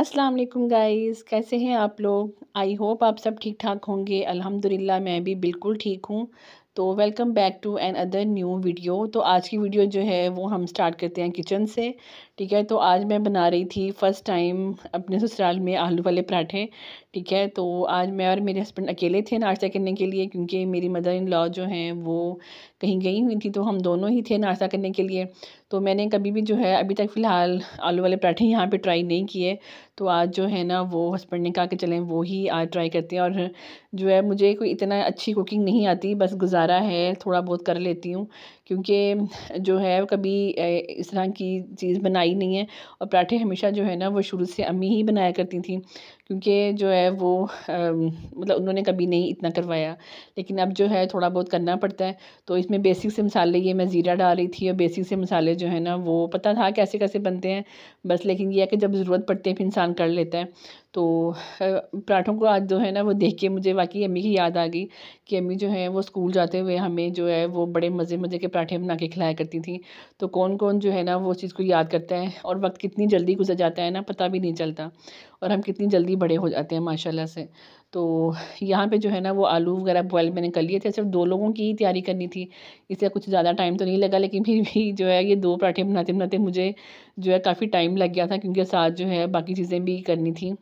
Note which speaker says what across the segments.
Speaker 1: अस्सलाम वालेकुम गाइस कैसे हैं आप लोग आई होप आप सब ठीक ठाक होंगे अल्हम्दुलिल्लाह मैं भी बिल्कुल ठीक हूँ तो welcome back to another new video तो आज की वीडियो जो है वो हम स्टार्ट करते हैं किचन से ठीक है तो आज मैं बना रही थी फ़र्स्ट टाइम अपने ससुराल में आलू वाले पराठे ठीक है तो आज मैं और मेरे हस्बैंड अकेले थे नाश्ता करने के लिए क्योंकि मेरी मदर इन लॉ जो हैं वो कहीं गई हुई थी तो हम दोनों ही थे नाश्ता करने के लिए तो मैंने कभी भी जो है अभी तक फ़िलहाल आलू वाले पराठे यहाँ पे ट्राई नहीं किए तो आज जो है ना वो हस्बैंड ने कहा कि चलें वो ही आज ट्राई करते हैं और जो है मुझे कोई इतना अच्छी कुकिंग नहीं आती बस गुजारा है थोड़ा बहुत कर लेती हूँ क्योंकि जो है कभी इस तरह की चीज़ बनाई नहीं है और पराठे हमेशा जो है ना वो शुरू से अम्मी ही बनाया करती थी क्योंकि जो है वो आ, मतलब उन्होंने कभी नहीं इतना करवाया लेकिन अब जो है थोड़ा बहुत करना पड़ता है तो इसमें बेसिक से मसाले ये मैं ज़ीरा डाल रही थी और बेसिक से मसाले जो है ना वो पता था कैसे कैसे बनते हैं बस लेकिन यह है कि जब ज़रूरत पड़ती है फिर इंसान कर लेता है तो पराठों को आज जो है ना वो देख के मुझे वाकई अम्मी की याद आ गई कि अम्मी जो है वो स्कूल जाते हुए हमें जो है वो बड़े मज़े मज़े के पराठे बना के खिलाया करती थी तो कौन कौन जो है ना वो चीज़ को याद करता है और वक्त कितनी जल्दी गुजर जाता है ना पता भी नहीं चलता और हम कितनी जल्दी बड़े हो जाते हैं माशाला से तो यहाँ पे जो है ना वो आलू वगैरह बॉयल मैंने कर लिए थे सिर्फ दो लोगों की ही तैयारी करनी थी इसलिए कुछ ज़्यादा टाइम तो नहीं लगा लेकिन फिर भी जो है ये दो पराठे बनाते बनाते मुझे जो है काफ़ी टाइम लग गया था क्योंकि साथ जो है बाकी चीज़ें भी करनी थी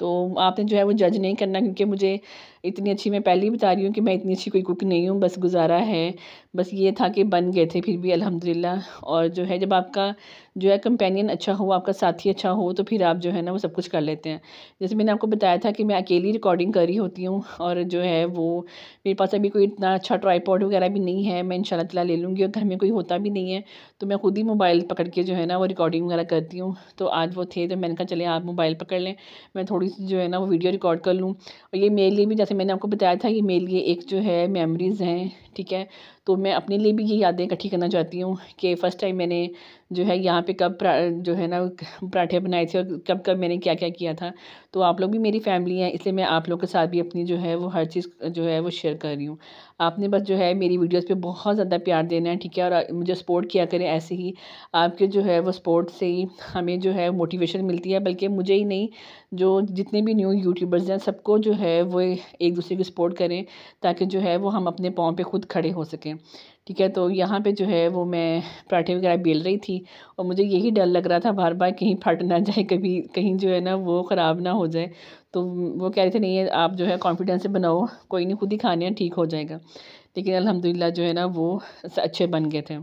Speaker 1: तो आपने जो है वो जज नहीं करना क्योंकि मुझे इतनी अच्छी मैं पहले ही बता रही हूँ कि मैं इतनी अच्छी कोई कुक नहीं हूँ बस गुजारा है बस ये था कि बन गए थे फिर भी अल्हम्दुलिल्लाह और जो है जब आपका जो है कंपेनियन अच्छा हो आपका साथी अच्छा हो तो फिर आप जो है ना वो सब कुछ कर लेते हैं जैसे मैंने आपको बताया था कि मैं अकेली रिकॉर्डिंग कर रही होती हूँ और जो है वो मेरे पास अभी कोई इतना अच्छा ट्राईपॉड वगैरह भी नहीं है मैं इन शाला ले लूँगी और घर में कोई होता भी नहीं है तो मैं खुद ही मोबाइल पकड़ के जो है ना वो रिकॉर्डिंग वगैरह करती हूँ तो आज वो थे तो मैंने कहा चले आप मोबाइल पकड़ लें मैं थोड़ी सी जो है ना वो वीडियो रिकॉर्ड कर लूँ और ये मेरे लिए भी जैसे मैंने आपको बताया था कि मेरे लिए एक जो है मेमोरीज़ हैं ठीक है तो मैं अपने लिए भी ये यादें इकट्ठी करना चाहती हूँ कि फ़र्स्ट टाइम मैंने जो है यहाँ पे कब जो है ना पराठे बनाए थे और कब कब मैंने क्या क्या किया था तो आप लोग भी मेरी फैमिली हैं इसलिए मैं आप लोग के साथ भी अपनी जो है वो हर चीज़ जो है वो शेयर कर रही हूँ आपने बस जो है मेरी वीडियोज़ पर बहुत ज़्यादा प्यार देना है ठीक है और मुझे सपोर्ट किया करें ऐसे ही आपके जो है वो सपोर्ट से ही हमें जो है मोटिवेशन मिलती है बल्कि मुझे ही नहीं जो जितने भी न्यू यूट्यूबर्स हैं सबको जो है वो एक दूसरे को सपोर्ट करें ताकि जो है वो हम अपने पाँव पे खुद खड़े हो सकें ठीक है तो यहाँ पे जो है वो मैं पराठे वगैरह बेल रही थी और मुझे यही डर लग रहा था बार बार कहीं फट ना जाए कभी कहीं जो है ना वो ख़राब ना हो जाए तो वो कह रहे थे नहीं आप जो है कॉन्फिडेंस से बनाओ कोई नहीं खुद ही खाने ठीक हो जाएगा लेकिन अलहमदिल्ला जो है ना वो अच्छे बन गए थे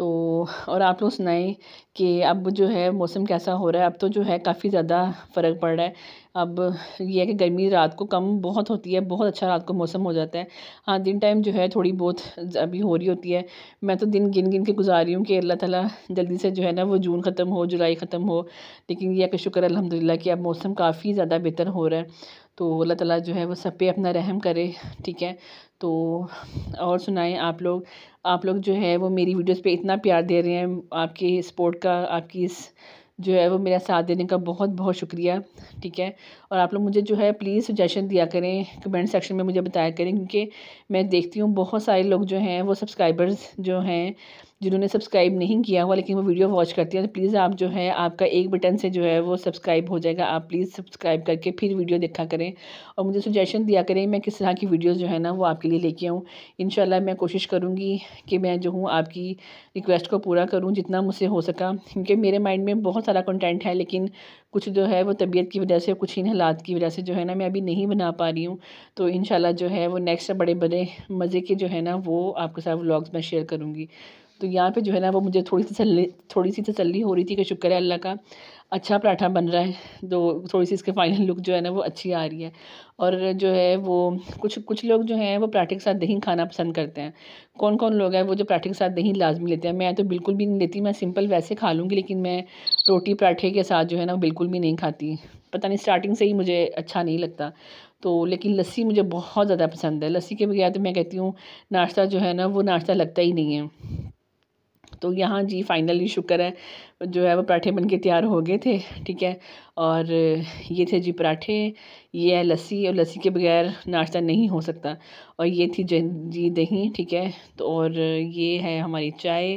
Speaker 1: तो और आप लोग सुनाएं कि अब जो है मौसम कैसा हो रहा है अब तो जो है काफ़ी ज़्यादा फ़र्क पड़ रहा है अब यह है कि गर्मी रात को कम बहुत होती है बहुत अच्छा रात को मौसम हो जाता है हाँ दिन टाइम जो है थोड़ी बहुत अभी हो रही होती है मैं तो दिन गिन गिन के गुजार रही हूँ कि अल्लाह ताला जल्दी से जो है ना वो जून ख़त्म हो जुलाई ख़त्म हो लेकिन यह कि शुक्र अलहमदिल्ला कि अब मौसम काफ़ी ज़्यादा बेहतर हो रहा है तो अल्लाह ताला जो है वो सब पे अपना रहम करे ठीक है तो और सुनाएं आप लोग आप लोग जो है वो मेरी वीडियोस पे इतना प्यार दे रहे हैं आपके सपोर्ट का आपकी इस जो है वो मेरा साथ देने का बहुत बहुत शुक्रिया ठीक है और आप लोग मुझे जो है प्लीज़ सजेशन दिया करें कमेंट सेक्शन में मुझे बताया करें क्योंकि मैं देखती हूँ बहुत सारे लोग जो हैं वो सब्सक्राइबर्स जो हैं जिन्होंने सब्सक्राइब नहीं किया हुआ लेकिन वो वीडियो वॉच करती हैं तो प्लीज़ आप जो है आपका एक बटन से जो है वो सब्सक्राइब हो जाएगा आप प्लीज़ सब्सक्राइब करके फिर वीडियो देखा करें और मुझे सजेशन दिया करें मैं किस तरह की वीडियोस जो है ना वो आपके लिए लेके आऊँ इन मैं कोशिश करूँगी कि मैं जो हूँ आपकी रिक्वेस्ट को पूरा करूँ जितना मुझसे हो सका क्योंकि मेरे माइंड में बहुत सारा कंटेंट है लेकिन कुछ जो है वो तबीयत की वजह से कुछ इन हालात की वजह से जो है ना मैं अभी नहीं बना पा रही हूँ तो इन जो है वो नेक्स्ट बड़े बड़े मज़े के जो है ना वो आपके साथ व्लॉग्स मैं शेयर करूँगी तो यहाँ पे जो है ना वो मुझे थोड़ी सी तसली थोड़ी सी तसली हो रही थी कि शुक्र है अल्लाह का अच्छा पराठा बन रहा है तो थोड़ी सी इसके फाइनल लुक जो है ना वो अच्छी आ रही है और जो है वो कुछ कुछ लोग जो हैं वो पराठे के साथ दही खाना पसंद करते हैं कौन कौन लोग हैं वो जो पराठे के साथ दही लाजमी लेते हैं मैं तो बिल्कुल भी नहीं लेती मैं सिंपल वैसे खा लूँगी लेकिन मैं रोटी पराठे के साथ जो है ना बिल्कुल भी नहीं खाती पता नहीं स्टार्टिंग से ही मुझे अच्छा नहीं लगता तो लेकिन लस्सी मुझे बहुत ज़्यादा पसंद है लस्सी के बगैर तो मैं कहती हूँ नाश्ता जो है ना वो नाश्ता लगता ही नहीं है तो यहाँ जी फाइनली शुक्र है जो है वो पराठे बन के तैयार हो गए थे ठीक है और ये थे जी पराठे ये है लस्सी और लस्सी के बगैर नाश्ता नहीं हो सकता और ये थी जी दही ठीक है तो और ये है हमारी चाय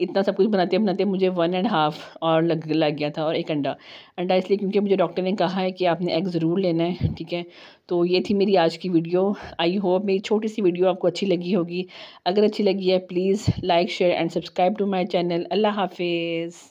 Speaker 1: इतना सब कुछ बनाते बनाते मुझे वन एंड हाफ़ और लग लग गया था और एक अंडा अंडा इसलिए क्योंकि मुझे डॉक्टर ने कहा है कि आपने एग ज़रूर लेना है ठीक है तो ये थी मेरी आज की वीडियो आई होप मेरी छोटी सी वीडियो आपको अच्छी लगी होगी अगर अच्छी लगी है please like share and subscribe to my channel अल्लाह हाफिज़